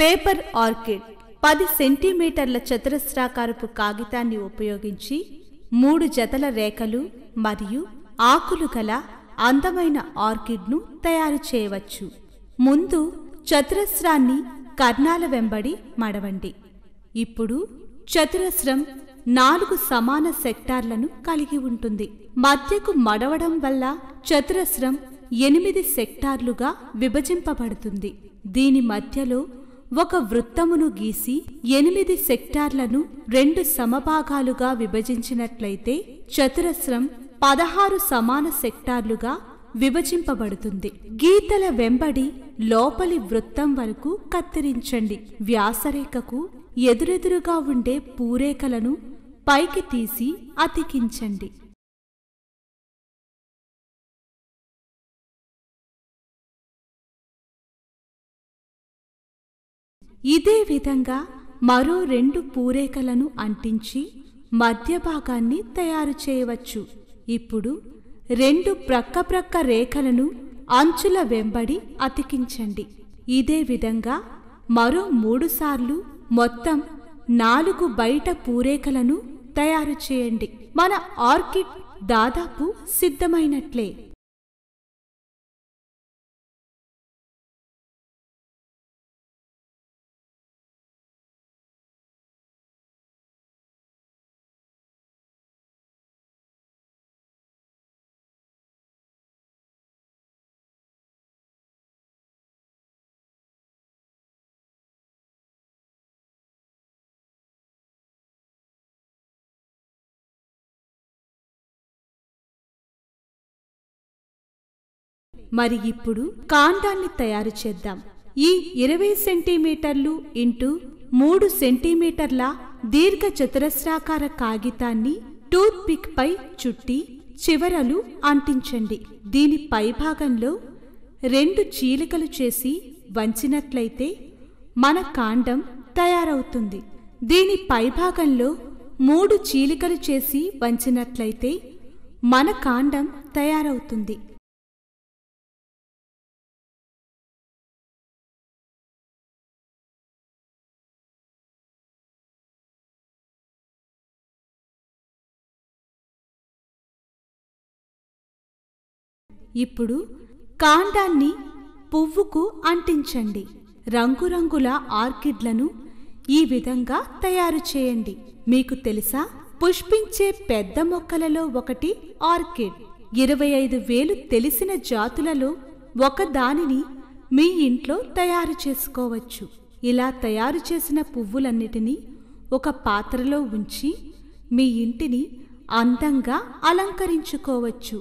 paper orchid పది సెంటీమీటర్ల చతురస్రాకారపు కాగితాన్ని ఉపయోగించి మూడు జతల రేఖలు మరియు ఆకులు గల అందమైన ఆర్కిడ్ను తయారు చేయవచ్చు ముందు చతురస్రాన్ని కర్ణాల వెంబడి మడవండి ఇప్పుడు చతురస్రం నాలుగు సమాన సెక్టార్లను కలిగి ఉంటుంది మధ్యకు మడవడం వల్ల చతురస్రం ఎనిమిది సెక్టార్లుగా విభజింపబడుతుంది దీని మధ్యలో ఒక వృత్తమును గీసి ఎనిమిది సెక్టార్లను రెండు సమభాగాలుగా విభజించినట్లయితే చతురస్రం పదహారు సమాన సెక్టార్లుగా విభజింపబడుతుంది గీతల వెంబడి లోపలి వృత్తం వరకు కత్తిరించండి వ్యాసరేఖకు ఎదురెదురుగా ఉండే పూరేఖలను పైకి తీసి అతికించండి ఇదే విధంగా మరో రెండు పూరేకలను అంటించి మధ్య భాగాన్ని తయారు చేయవచ్చు ఇప్పుడు రెండు ప్రక్క ప్రక్క రేఖలను అంచుల వెంబడి అతికించండి ఇదే విధంగా మరో మూడుసార్లు మొత్తం నాలుగు బయట పూరేకలను తయారు చేయండి మన ఆర్కిడ్ దాదాపు సిద్ధమైనట్లే మరి ఇప్పుడు కాండాన్ని తయారు చేద్దాం ఈ ఇరవై సెంటీమీటర్లు ఇంటూ మూడు సెంటీమీటర్ల దీర్ఘ చతురస్రాకార కాగితాన్ని టూత్ పిక్ పై చుట్టి చివరలు అంటించండి దీని పైభాగంలో రెండు చీలికలు చేసి వంచినట్లయితే మన కాండం తయారవుతుంది దీని పైభాగంలో మూడు చీలికలు చేసి వంచినట్లయితే మన కాండం తయారవుతుంది ఇప్పుడు కాండాన్ని పువ్వుకు అంటించండి రంగురంగుల ఆర్కిడ్లను ఈ విధంగా తయారు చేయండి మీకు తెలుసా పుష్పించే పెద్ద మొక్కలలో ఒకటి ఆర్కిడ్ ఇరవై ఐదు వేలు తెలిసిన జాతులలో ఒక దానిని మీ ఇంట్లో తయారు చేసుకోవచ్చు ఇలా తయారు చేసిన పువ్వులన్నిటినీ ఒక పాత్రలో ఉంచి మీ ఇంటిని అందంగా అలంకరించుకోవచ్చు